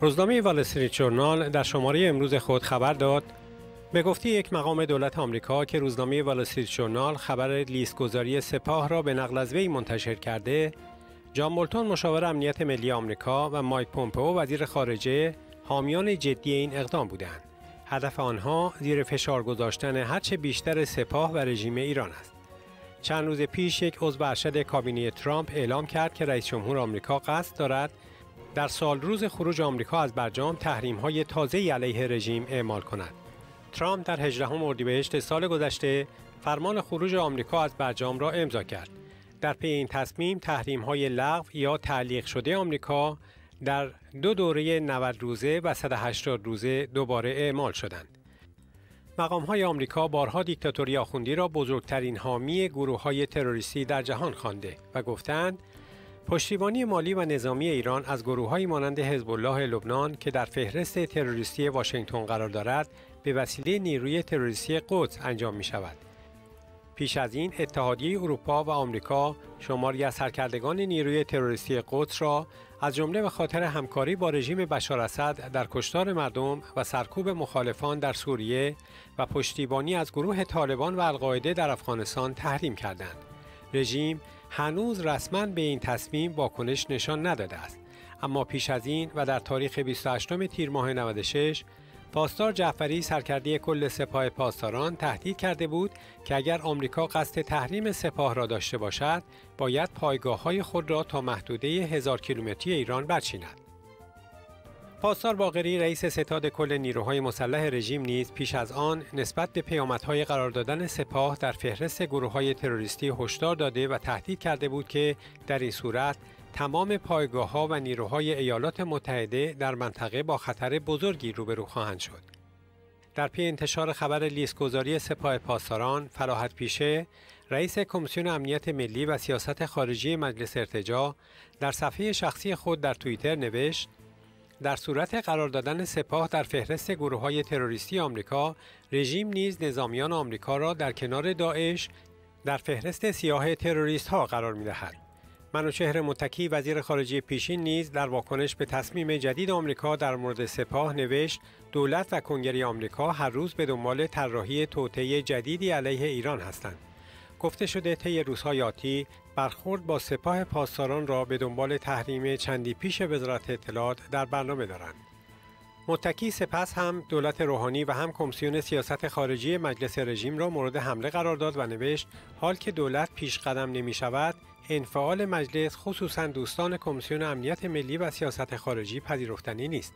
روزنامه وال جورنال در شماره امروز خود خبر داد به گفته یک مقام دولت آمریکا که روزنامه وال جورنال خبر لیستگذاری سپاه را به نقل از وی منتشر کرده جان بولتون مشاور امنیت ملی آمریکا و مایک پومپو وزیر خارجه حامیان جدی این اقدام بودند هدف آنها زیر فشار گذاشتن هرچه بیشتر سپاه و رژیم ایران است چند روز پیش یک عضو ارشد کابینه ترامپ اعلام کرد که رئیس جمهور آمریکا قصد دارد در سال روز خروج آمریکا از برجام تحریم های تازه علیه رژیم اعمال کند. ترامپ در 18 اردیبهشت سال گذشته فرمان خروج آمریکا از برجام را امضا کرد. در پی این تصمیم تحریم های لغو یا تعلیق شده آمریکا در دو دوره 90 روزه و 180 روزه دوباره اعمال شدند. مقام های آمریکا بارها دیکتاتوری آخوندی را بزرگترین حامی گروه های تروریستی در جهان خوانده و گفتند پشتیبانی مالی و نظامی ایران از گروههایی مانند حزب الله لبنان که در فهرست تروریستی واشنگتن قرار دارد به وسیله نیروی تروریستی قدس انجام می شود. پیش از این اتحادیه اروپا و آمریکا شماری از سرکردگان نیروی تروریستی قدس را از جمله به خاطر همکاری با رژیم بشار اسد در کشتار مردم و سرکوب مخالفان در سوریه و پشتیبانی از گروه طالبان و القاعده در افغانستان تحریم کردند. رژیم هنوز رسما به این تصمیم واکنش نشان نداده است اما پیش از این و در تاریخ 28 تیر ماه 96 پاسدار جعفری سرکرده کل سپاه پاسداران تهدید کرده بود که اگر آمریکا قصد تحریم سپاه را داشته باشد باید پایگاه های خود را تا محدوده هزار کیلومتری ایران برچیند پاسدار باغری رئیس ستاد کل نیروهای مسلح رژیم نیز پیش از آن نسبت به پیامدهای قرار دادن سپاه در فهرست گروه های تروریستی هشدار داده و تهدید کرده بود که در این صورت تمام پایگاه ها و نیروهای ایالات متحده در منطقه با خطر بزرگی روبرو خواهند شد. در پی انتشار خبر لیستگذاری سپاه پاسداران فراحت پیشه رئیس کمیسیون امنیت ملی و سیاست خارجی مجلس ارتجا در صفحه شخصی خود در توییتر نوشت در صورت قرار دادن سپاه در فهرست گروه های تروریستی آمریکا، رژیم نیز نظامیان آمریکا را در کنار داعش در فهرست سیاه تروریست ها قرار می دهد. منوچهر متکی وزیر خارجه پیشین نیز در واکنش به تصمیم جدید آمریکا در مورد سپاه نوشت دولت و کنگره آمریکا هر روز به دنبال طراحی توطعه جدیدی علیه ایران هستند. گفته شده طی روزهای آتی برخورد با سپاه پاسداران را به دنبال تحریم چندی پیش وزارت اطلاعات در برنامه دارند. متکی سپس هم دولت روحانی و هم کمیسیون سیاست خارجی مجلس رژیم را مورد حمله قرار داد و نوشت حال که دولت پیش قدم نمی شود انفعال مجلس خصوصا دوستان کمیسیون امنیت ملی و سیاست خارجی پذیرفتنی نیست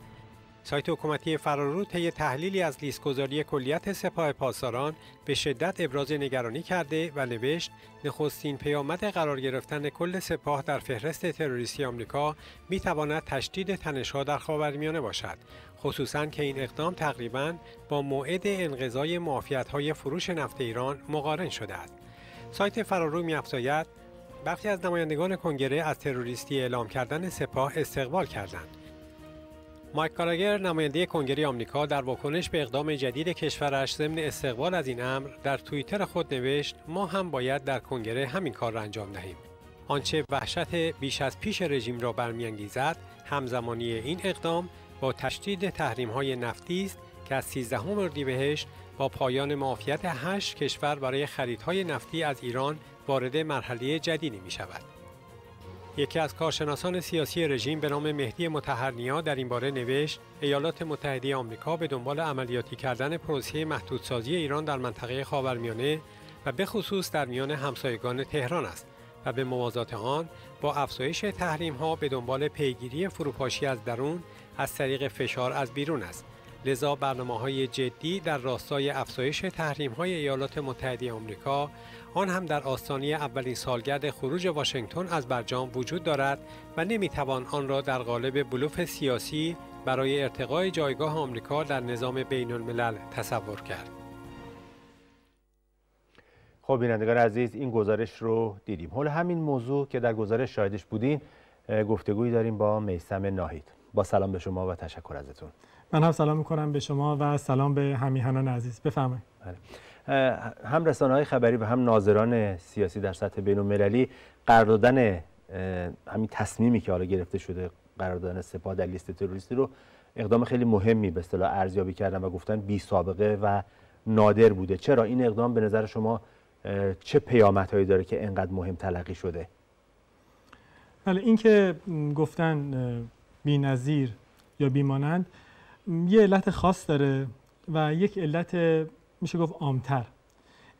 سایت حکومتی فرارو طی تحلیلی از لیستگذاری کلیت سپاه پاسداران به شدت ابراز نگرانی کرده و نوشت نخستین پیامد قرار گرفتن کل سپاه در فهرست تروریستی آمریکا میتواند تشدید تنشها در خاورمیانه باشد خصوصا که این اقدام تقریبا با موعد انقضای های فروش نفت ایران مقارن شده است سایت فرارو میافزاید: برخی از نمایندگان کنگره از تروریستی اعلام کردن سپاه استقبال کردند مایک کاراگر نماینده کنگره آمریکا در واکنش به اقدام جدید کشورش ضمن استقبال از این امر در توییتر خود نوشت ما هم باید در کنگره همین کار را انجام دهیم آنچه وحشت بیش از پیش رژیم را برمیانگیزد همزمانی این اقدام با تشدید تحریم های نفتی است که از 13 اردیبهشت با پایان معافیت 8 کشور برای خریدهای نفتی از ایران وارد مرحله جدیدی می شود. یکی از کارشناسان سیاسی رژیم به نام مهدی متحرنیا در این باره نوشت ایالات متحده آمریکا به دنبال عملیاتی کردن پروسه محدودسازی ایران در منطقه خاورمیانه و به خصوص در میان همسایگان تهران است و به موازات آن با افزایش تحریم ها به دنبال پیگیری فروپاشی از درون از طریق فشار از بیرون است لذا برنامه های جدی در راستای افزایش تحریم های ایالات متحده آمریکا آن هم در آستانه اولین سالگرد خروج واشنگتن از برجام وجود دارد و نمیتوان آن را در قالب بلوف سیاسی برای ارتقای جایگاه آمریکا در نظام بین الملل تصور کرد. خب بینندگان عزیز این گزارش رو دیدیم. حال همین موضوع که در گزارش شاهدش بودین گفتگویی داریم با میسم ناهید. با سلام به شما و تشکر ازتون. من هم سلام میکنم به شما و سلام به همیهنان عزیز بفرمایید بله. هم رسانه های خبری و هم ناظران سیاسی در سطح بین المللی قرار دادن همین تصمیمی که حالا گرفته شده قرار دادن سپاه در لیست تروریستی رو اقدام خیلی مهمی به اصطلاح ارزیابی کردن و گفتن بی سابقه و نادر بوده چرا این اقدام به نظر شما چه پیامدهایی داره که انقدر مهم تلقی شده بله این که گفتن بی‌نظیر یا بیمانند یه علت خاص داره و یک علت میشه گفت عامتر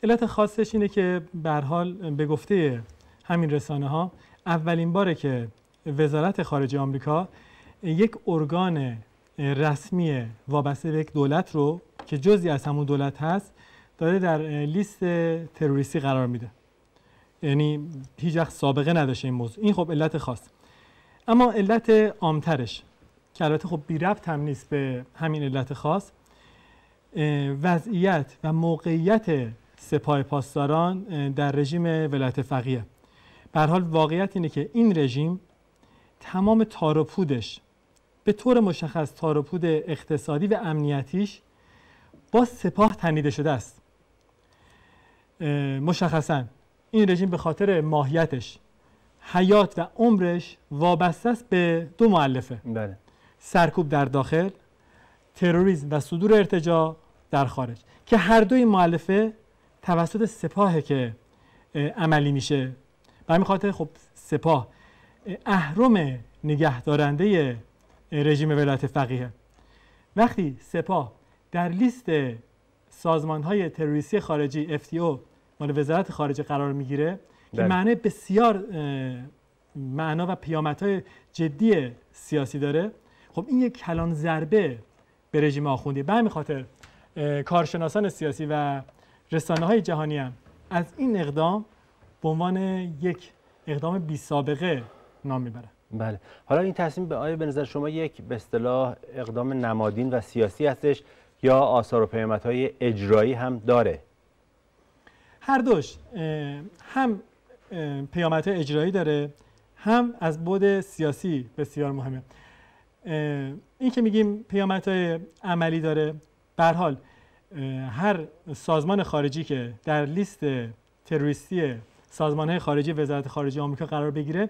علت خاصش اینه که به حال به گفته همین رسانه ها اولین باره که وزارت خارجه آمریکا یک ارگان رسمی وابسته به یک دولت رو که جزی از همون دولت هست داره در لیست تروریستی قرار میده یعنی هیچ سابقه نداشته این موضوع این خب علت خاص اما علت عامترش که البته خب بی ربط هم نیست به همین علت خاص وضعیت و موقعیت سپاه پاسداران در رژیم ولایت فقیه به حال واقعیت اینه که این رژیم تمام تار به طور مشخص تار اقتصادی و امنیتیش با سپاه تنیده شده است مشخصا این رژیم به خاطر ماهیتش حیات و عمرش وابسته است به دو معلفه بله سرکوب در داخل تروریسم و صدور ارتجاع در خارج که هر دوی معلفه توسط سپاهه که عملی میشه و همین خاطر خب سپاه اهرم نگهدارنده رژیم ولایت فقیه وقتی سپاه در لیست سازمان های تروریستی خارجی FTO مال وزارت خارجه قرار میگیره که بله. معنی بسیار معنا و پیامدهای جدی سیاسی داره خب این یک کلان ضربه به رژیم آخوندی به همین خاطر کارشناسان سیاسی و رسانه های جهانی هم از این اقدام به عنوان یک اقدام بی سابقه نام میبرن بله حالا این تصمیم به آیه به نظر شما یک به اصطلاح اقدام نمادین و سیاسی هستش یا آثار و پیامت های اجرایی هم داره هر دوش هم پیامت اجرایی داره هم از بود سیاسی بسیار مهمه این که میگیم پیامت عملی داره بر حال هر سازمان خارجی که در لیست تروریستی سازمان های خارجی وزارت خارجه آمریکا قرار بگیره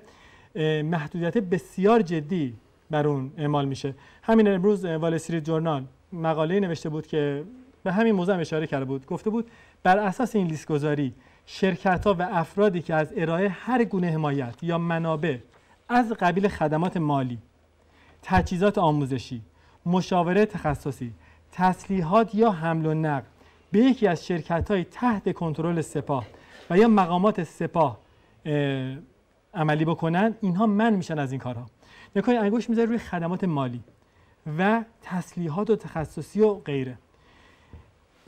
محدودیت بسیار جدی بر اون اعمال میشه همین امروز وال جورنال مقاله نوشته بود که به همین موضوع اشاره کرده بود گفته بود بر اساس این لیست گذاری شرکت ها و افرادی که از ارائه هر گونه حمایت یا منابع از قبیل خدمات مالی تجهیزات آموزشی مشاوره تخصصی تسلیحات یا حمل و نقل به یکی از شرکت های تحت کنترل سپاه و یا مقامات سپاه عملی بکنن اینها من میشن از این کارها نکنید انگوش میذاره روی خدمات مالی و تسلیحات و تخصصی و غیره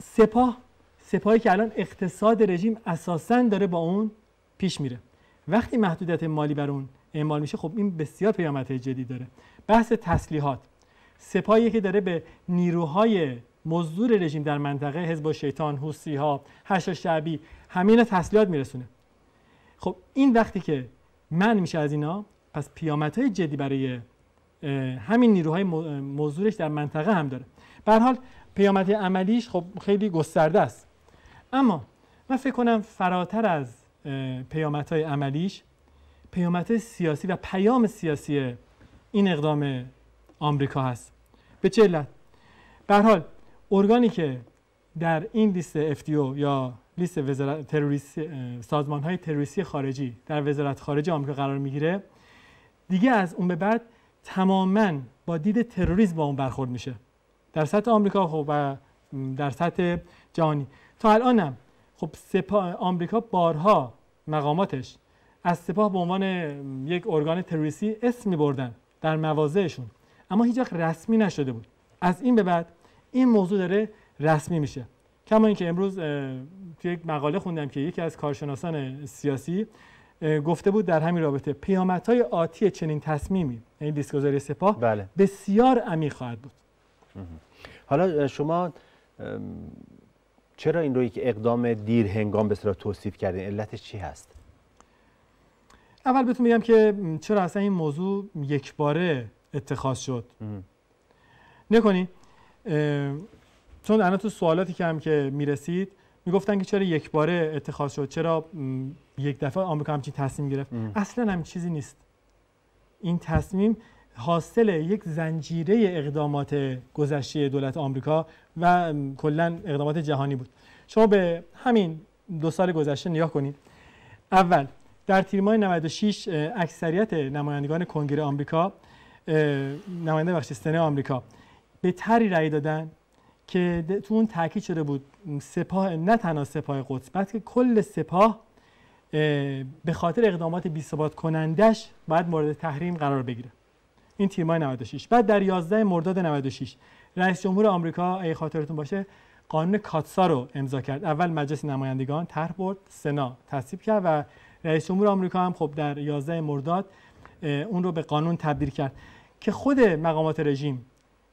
سپاه سپاهی که الان اقتصاد رژیم اساساً داره با اون پیش میره وقتی محدودیت مالی بر اون اعمال میشه خب این بسیار پیامدهای جدی داره بحث تسلیحات سپاهی که داره به نیروهای مزدور رژیم در منطقه حزب و شیطان حوثی ها هشت شعبی همین تسلیحات میرسونه خب این وقتی که من میشه از اینا پس های جدی برای همین نیروهای مزدورش در منطقه هم داره به حال پیامت عملیش خب خیلی گسترده است اما من فکر کنم فراتر از های عملیش پیامت سیاسی و پیام سیاسی این اقدام آمریکا هست به چه علت به حال ارگانی که در این لیست FTO یا لیست وزارت سازمان های تروریستی خارجی در وزارت خارجه آمریکا قرار میگیره دیگه از اون به بعد تماما با دید تروریسم با اون برخورد میشه در سطح آمریکا خب و در سطح جهانی تا الانم خب سپاه آمریکا بارها مقاماتش از سپاه به عنوان یک ارگان تروریستی اسم می بردن در مواضعشون اما هیچ رسمی نشده بود از این به بعد این موضوع داره رسمی میشه کما اینکه امروز توی یک مقاله خوندم که یکی از کارشناسان سیاسی گفته بود در همین رابطه پیامدهای های آتی چنین تصمیمی یعنی دیسکوزاری سپاه بله. بسیار عمیق خواهد بود حالا شما چرا این رو یک اقدام دیر هنگام به صورت توصیف کردین علتش چی هست اول بهتون میگم که چرا اصلا این موضوع یک باره اتخاذ شد نکنی چون الان تو سوالاتی که هم که میرسید میگفتن که چرا یک باره اتخاذ شد چرا یک دفعه آمریکا همچین تصمیم گرفت اصلا هم چیزی نیست این تصمیم حاصل یک زنجیره اقدامات گذشته دولت آمریکا و کلا اقدامات جهانی بود شما به همین دو سال گذشته نگاه کنید اول در تیر ماه 96 اکثریت نمایندگان کنگره آمریکا نماینده بخش سنه آمریکا به تری رأی دادن که تو اون تاکید شده بود سپاه نه تنها سپاه قدس بلکه کل سپاه به خاطر اقدامات بی ثبات کنندش باید مورد تحریم قرار بگیره این تیر ماه 96 بعد در 11 مرداد 96 رئیس جمهور آمریکا ای خاطرتون باشه قانون کاتسا رو امضا کرد اول مجلس نمایندگان طرح برد سنا تصویب کرد و رئیس جمهور آمریکا هم خب در 11 مرداد اون رو به قانون تبدیل کرد که خود مقامات رژیم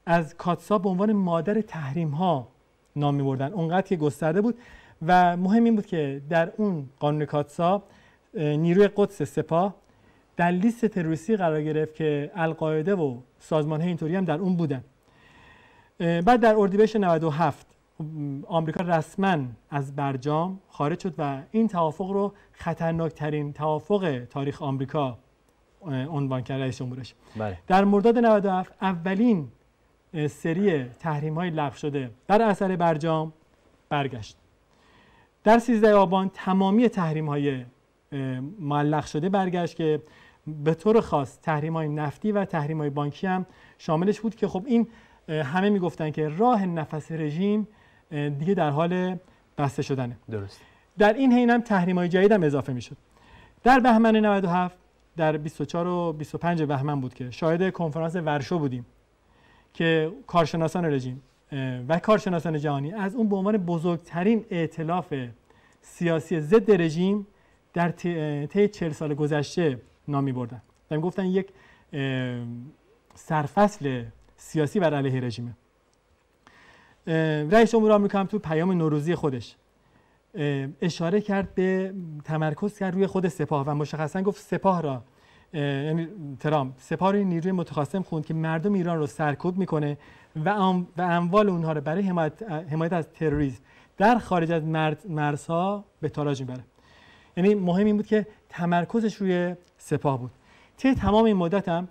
از کاتسا به عنوان مادر تحریم ها نام می بردن اونقدر که گسترده بود و مهم این بود که در اون قانون کاتسا نیروی قدس سپاه در لیست تروریستی قرار گرفت که القاعده و سازمان های اینطوری هم در اون بودن بعد در اردیبهشت 97 آمریکا رسما از برجام خارج شد و این توافق رو ترین توافق تاریخ آمریکا عنوان کرد رئیس جمهورش بله. در مرداد 97 اولین سری تحریم های لغو شده در اثر برجام برگشت در 13 آبان تمامی تحریم های معلق شده برگشت که به طور خاص تحریم های نفتی و تحریم های بانکی هم شاملش بود که خب این همه میگفتن که راه نفس رژیم دیگه در حال بسته شدنه درست در این حین هم تحریم های جدید هم اضافه میشد در بهمن 97 در 24 و 25 بهمن بود که شاهد کنفرانس ورشو بودیم که کارشناسان رژیم و کارشناسان جهانی از اون به عنوان بزرگترین ائتلاف سیاسی ضد رژیم در طی 40 سال گذشته نامی بردن و یعنی گفتن یک سرفصل سیاسی بر علیه رژیمه رئیس جمهور آمریکا هم تو پیام نوروزی خودش اشاره کرد به تمرکز کرد روی خود سپاه و مشخصا گفت سپاه را یعنی ترام سپاه رو نیروی متخاصم خوند که مردم ایران رو سرکوب میکنه و, و اموال اونها رو برای حمایت, حمایت از تروریسم در خارج از مرزها به تاراج میبره یعنی مهم این بود که تمرکزش روی سپاه بود طی تمام این مدت هم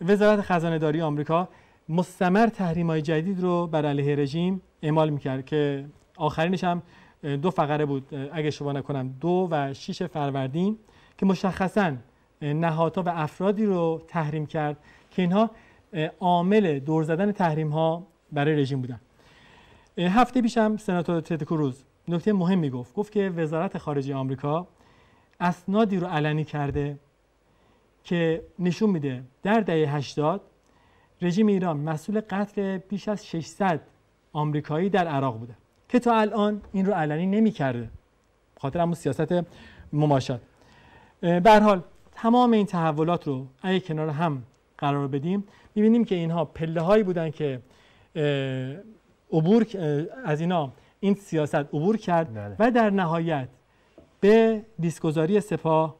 وزارت خزانه داری آمریکا مستمر تحریم های جدید رو بر علیه رژیم اعمال میکرد که آخرینش هم دو فقره بود اگه شما نکنم دو و شیش فروردین که مشخصا نهادها و افرادی رو تحریم کرد که اینها عامل دور زدن تحریم ها برای رژیم بودن هفته پیش هم سناتور تد نکته مهمی گفت گفت که وزارت خارجه آمریکا اسنادی رو علنی کرده که نشون میده در دهه 80 رژیم ایران مسئول قتل بیش از 600 آمریکایی در عراق بوده که تا الان این رو علنی نمیکرده خاطر همون سیاست مماشات به حال تمام این تحولات رو اگه کنار هم قرار بدیم میبینیم که اینها پله هایی بودن که عبور از اینا این سیاست عبور کرد بله. و در نهایت به دیسگذاری سپاه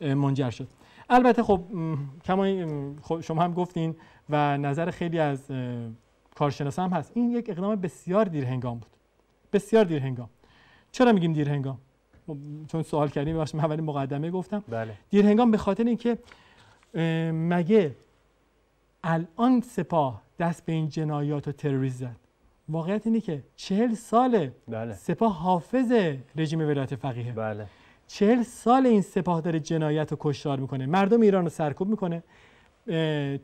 منجر شد البته خب کما خب شما هم گفتین و نظر خیلی از کارشناس هم هست این یک اقدام بسیار دیرهنگام بود بسیار دیرهنگام چرا میگیم دیرهنگام خب، چون سوال کردیم و من اولین مقدمه گفتم بله. دیرهنگام به خاطر اینکه مگه الان سپاه دست به این جنایات و تروریسم زد واقعیت اینه که چهل سال بله. سپاه حافظ رژیم ولایت فقیه بله. چهل سال این سپاه داره جنایت و کشتار میکنه مردم ایران رو سرکوب میکنه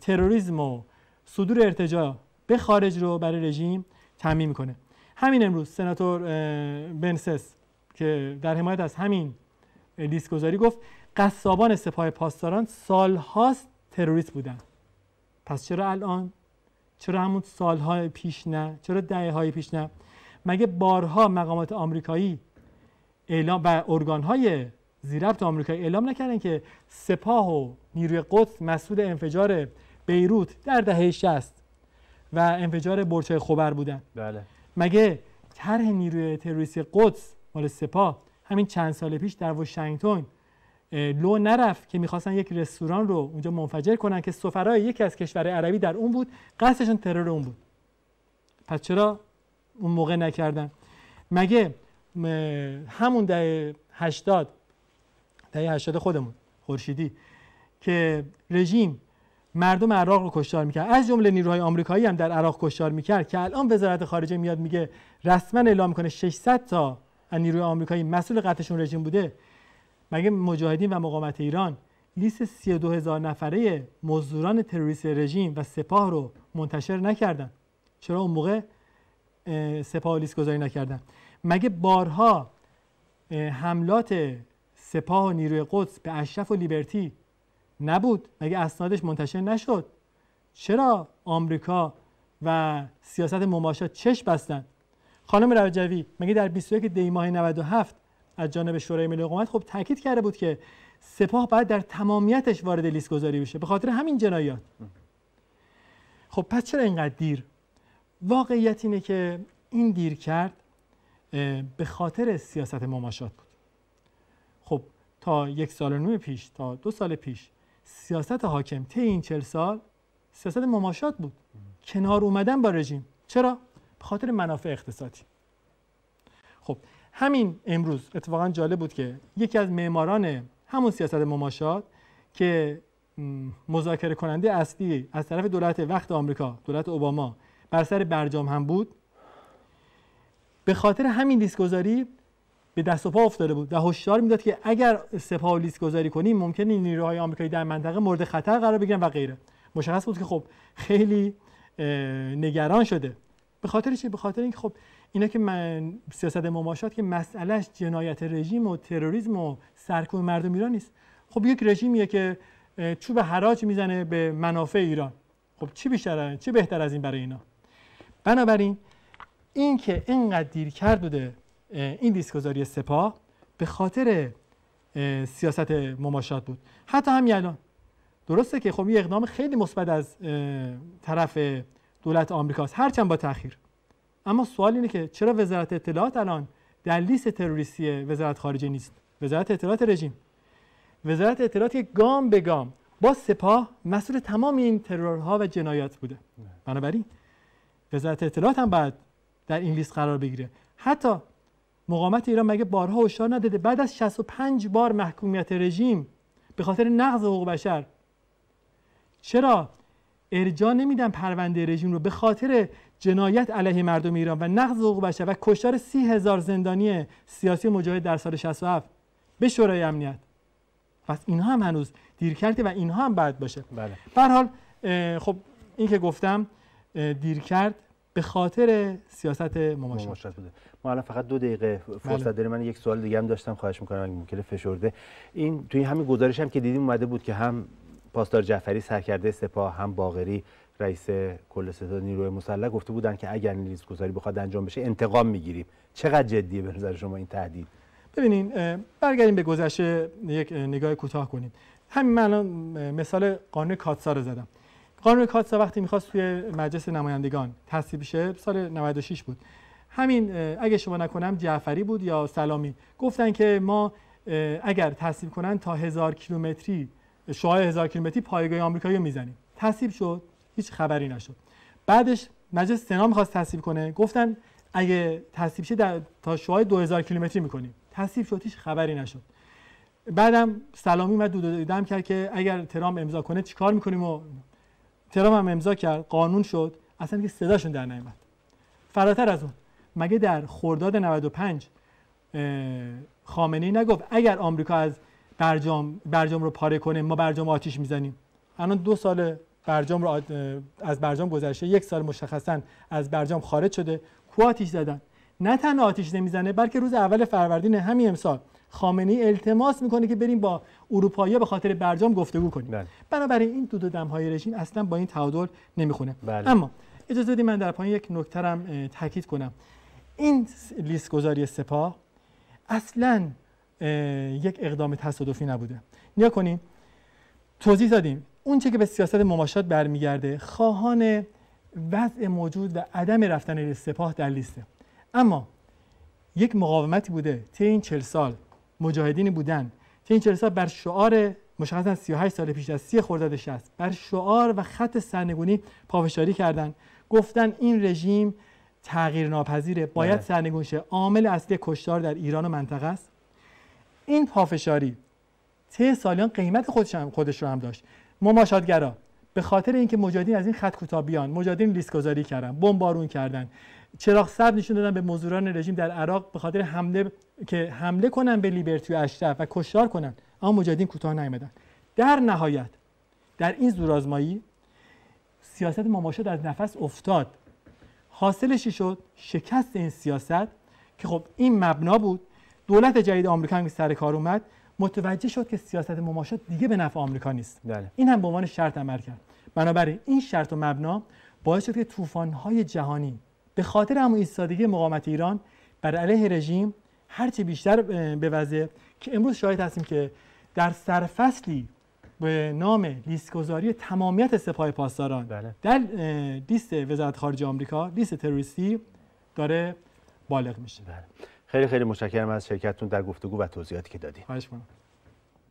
تروریسم و صدور ارتجا به خارج رو برای رژیم تعمین میکنه همین امروز سناتور بنسس که در حمایت از همین لیستگذاری گفت قصابان سپاه پاسداران سالهاست تروریست بودن پس چرا الان چرا همون سالهای پیش نه چرا دهه های پیش نه مگه بارها مقامات آمریکایی اعلام و ارگان های زیربط آمریکایی اعلام نکردن که سپاه و نیروی قدس مسئول انفجار بیروت در دهه 60 و انفجار برچه خبر بودن بله مگه طرح نیروی تروریستی قدس مال سپاه همین چند سال پیش در واشنگتن لو نرفت که میخواستن یک رستوران رو اونجا منفجر کنن که سفرهای یکی از کشورهای عربی در اون بود قصدشون ترور اون بود پس چرا اون موقع نکردن مگه همون دهه 80 دهه 80 خودمون خورشیدی که رژیم مردم عراق رو کشتار میکرد از جمله نیروهای آمریکایی هم در عراق کشتار میکرد که الان وزارت خارجه میاد میگه رسما اعلام میکنه 600 تا از نیروی آمریکایی مسئول قتلشون رژیم بوده مگه مجاهدین و مقاومت ایران لیست 32 نفره مزدوران تروریست رژیم و سپاه رو منتشر نکردن چرا اون موقع سپاه لیست گذاری نکردن مگه بارها حملات سپاه و نیروی قدس به اشرف و لیبرتی نبود مگه اسنادش منتشر نشد چرا آمریکا و سیاست مماشات چش بستند خانم رجوی مگه در 21 دی ماه 97 از جانب شورای ملی حکومت خب تاکید کرده بود که سپاه باید در تمامیتش وارد لیست گذاری بشه به خاطر همین جنایات خب پس چرا اینقدر دیر واقعیت اینه که این دیر کرد به خاطر سیاست مماشات بود خب تا یک سال و پیش تا دو سال پیش سیاست حاکم طی این چل سال سیاست مماشات بود کنار اومدن با رژیم چرا؟ به خاطر منافع اقتصادی خب همین امروز اتفاقا جالب بود که یکی از معماران همون سیاست مماشات که مذاکره کننده اصلی از طرف دولت وقت آمریکا دولت اوباما بر سر برجام هم بود به خاطر همین لیست به دست و پا افتاده بود و هشدار میداد که اگر سپاه لیست گذاری کنیم ممکن این نیروهای آمریکایی در منطقه مورد خطر قرار بگیرن و غیره مشخص بود که خب خیلی نگران شده به خاطر چی به خاطر اینکه خب اینا که من سیاست مماشات که مسئلهش جنایت رژیم و تروریسم و سرکوب مردم ایران نیست خب یک رژیمیه که چوب حراج میزنه به منافع ایران خب چی بیشتر چی بهتر از این برای اینا بنابراین این که اینقدر دیر کرد بوده این لیستگذاری سپاه به خاطر سیاست مماشات بود حتی هم الان درسته که خب یه اقدام خیلی مثبت از طرف دولت آمریکاست هرچند با تاخیر اما سوال اینه که چرا وزارت اطلاعات الان در لیست تروریستی وزارت خارجه نیست وزارت اطلاعات رژیم وزارت اطلاعات گام به گام با سپاه مسئول تمام این ترورها و جنایات بوده بنابراین وزارت اطلاعات هم بعد در این لیست قرار بگیره حتی مقامت ایران مگه بارها هشدار نداده بعد از 65 بار محکومیت رژیم به خاطر نقض حقوق بشر چرا ارجاع نمیدن پرونده رژیم رو به خاطر جنایت علیه مردم ایران و نقض حقوق بشر و کشتار سی هزار زندانی سیاسی مجاهد در سال 67 به شورای امنیت پس اینها هم هنوز دیر کرده و اینها هم بعد باشه بله. حال خب این که گفتم دیر کرد به خاطر سیاست مماشات بوده ما الان فقط دو دقیقه فرصت بله. داریم من یک سوال دیگه هم داشتم خواهش میکنم اگه ممکنه فشرده این توی همین گزارش هم که دیدیم اومده بود که هم پاسدار جعفری سرکرده سپاه هم باغری رئیس کل ستاد نیروی مسلح گفته بودن که اگر نیز گزاری بخواد انجام بشه انتقام میگیریم چقدر جدیه به نظر شما این تهدید ببینین برگردیم به گذشته یک نگاه کوتاه کنیم همین من مثال قانون کاتسا رو زدم قانون کاتسا وقتی میخواست توی مجلس نمایندگان تصویب بشه سال 96 بود همین اگه شما نکنم جعفری بود یا سلامی گفتن که ما اگر تصویب کنن تا هزار کیلومتری شعاع هزار کیلومتری پایگاه آمریکایی رو میزنیم تصویب شد هیچ خبری نشد بعدش مجلس سنا میخواست تصویب کنه گفتن اگه تصویب شه تا شعاع 2000 کیلومتری میکنیم تصویب شد هیچ خبری نشد بعدم سلامی اومد کرد که اگر ترام امضا کنه چیکار میکنیم و ترامپ هم امضا کرد قانون شد اصلا که صداشون در نیامد فراتر از اون مگه در خرداد 95 خامنه ای نگفت اگر آمریکا از برجام برجام رو پاره کنه ما برجام آتیش میزنیم الان دو سال برجام رو از برجام گذشته یک سال مشخصا از برجام خارج شده کو آتیش زدن نه تنها آتیش نمیزنه بلکه روز اول فروردین همین امسال خامنه ای التماس میکنه که بریم با اروپایی به خاطر برجام گفتگو کنیم بله. بنابراین این دو دم های رژیم اصلا با این تعادل نمیخونه بله. اما اجازه بدید من در پایین یک نکترم تاکید کنم این لیست گذاری سپاه اصلا یک اقدام تصادفی نبوده نیا کنیم توضیح دادیم اون چه که به سیاست مماشات برمیگرده خواهان وضع موجود و عدم رفتن سپاه در لیسته اما یک مقاومتی بوده تا این چل سال مجاهدینی بودند که این چهل بر شعار مشخصا 38 سال پیش از 30 خرداد 60 بر شعار و خط سرنگونی پافشاری کردند گفتن این رژیم تغییر ناپذیره بله. باید سرنگون شه عامل اصلی کشتار در ایران و منطقه است این پافشاری ته سالیان قیمت خودش, هم خودش رو هم داشت مماشادگرا به خاطر اینکه مجاهدین از این خط کوتاه بیان مجاهدین لیست گذاری کردن بمبارون کردن چراغ سبز نشون دادن به مزدوران رژیم در عراق به خاطر حمله که حمله کنن به لیبرتی و اشرف و کشتار کنن اما مجاهدین کوتاه نیامدن در نهایت در این زورآزمایی سیاست ماماشد از نفس افتاد حاصلشی شد شکست این سیاست که خب این مبنا بود دولت جدید آمریکا هم سر کار اومد متوجه شد که سیاست مماشات دیگه به نفع آمریکا نیست بله. این هم به عنوان شرط عمل کرد بنابراین این شرط و مبنا باعث شد که طوفان‌های جهانی به خاطر همون ایستادگی مقاومت ایران بر علیه رژیم هرچه بیشتر بوزه که امروز شاهد هستیم که در سرفصلی به نام لیستگذاری تمامیت سپاه پاسداران بله. در لیست وزارت خارجه آمریکا لیست تروریستی داره بالغ میشه بله. خیلی خیلی متشکرم از شرکتتون در گفتگو و توضیحاتی که دادی خواهش